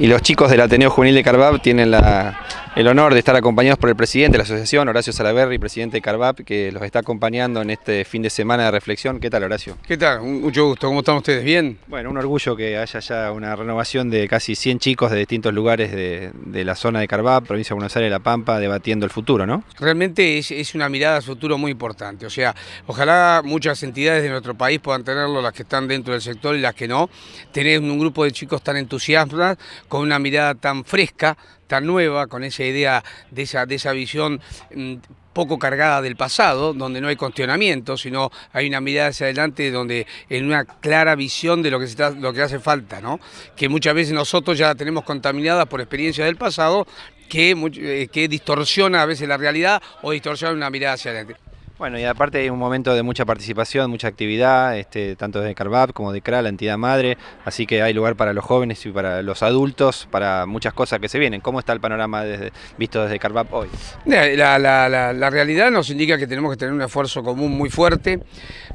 y los chicos del Ateneo Juvenil de Carbab tienen la, el honor de estar acompañados por el presidente de la asociación, Horacio Salaverri, presidente de Carvap, que los está acompañando en este fin de semana de reflexión. ¿Qué tal, Horacio? ¿Qué tal? Mucho gusto. ¿Cómo están ustedes? ¿Bien? Bueno, un orgullo que haya ya una renovación de casi 100 chicos de distintos lugares de, la zona de Carvap, provincia de Buenos Aires, La Pampa, debatiendo el futuro, ¿no? Realmente es, es una mirada a futuro muy importante. O sea, ojalá muchas entidades de nuestro país puedan tenerlo, las que están dentro del sector y las que no. Tener un grupo de chicos tan entusiastas, con una mirada tan fresca, tan nueva, con esa idea de esa, de esa visión mm, poco cargada del pasado, donde no hay cuestionamiento, sino hay una mirada hacia adelante donde en una clara visión de lo que, está, lo que hace falta, ¿no? que muchas veces nosotros ya tenemos contaminada por experiencias del pasado que, eh, que distorsiona a veces la realidad o distorsiona una mirada hacia adelante. Bueno, y aparte hay un momento de mucha participación, mucha actividad, este, tanto desde Carvap como de CRA, la entidad madre, así que hay lugar para los jóvenes y para los adultos, para muchas cosas que se vienen. ¿Cómo está el panorama visto desde Carvap hoy? La, la, realidad nos indica que tenemos que tener un esfuerzo común muy fuerte.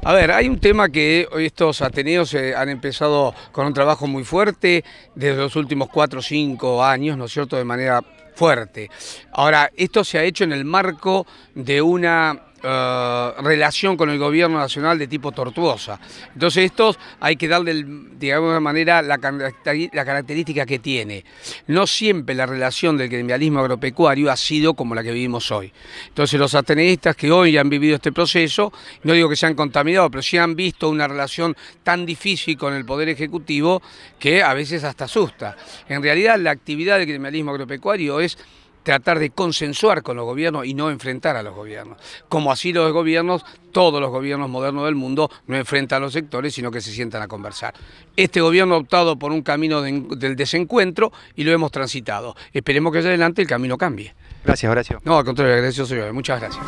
A ver, hay un tema que hoy estos Ateneos eh, han empezado con un trabajo muy fuerte desde los últimos cuatro o cinco años, ¿no es cierto?, de manera fuerte. Ahora, esto se ha hecho en el marco de una eh, relación con el gobierno nacional de tipo tortuosa. Entonces estos hay que darle, digamos de alguna manera, la, característica que tiene. No siempre la relación del criminalismo agropecuario ha sido como la que vivimos hoy. Entonces los ateneístas que hoy han vivido este proceso, no digo que se han contaminado, pero sí han visto una relación tan difícil con el Poder Ejecutivo que a veces hasta asusta. En realidad la actividad del criminalismo agropecuario es tratar de consensuar con los gobiernos y no enfrentar a los gobiernos. Como así los gobiernos, todos los gobiernos modernos del mundo no enfrentan a los sectores, sino que se sientan a conversar. Este gobierno ha optado por un camino del desencuentro y lo hemos transitado. Esperemos que allá adelante el camino cambie. Gracias, Horacio. No, al contrario, gracias señor. Muchas gracias.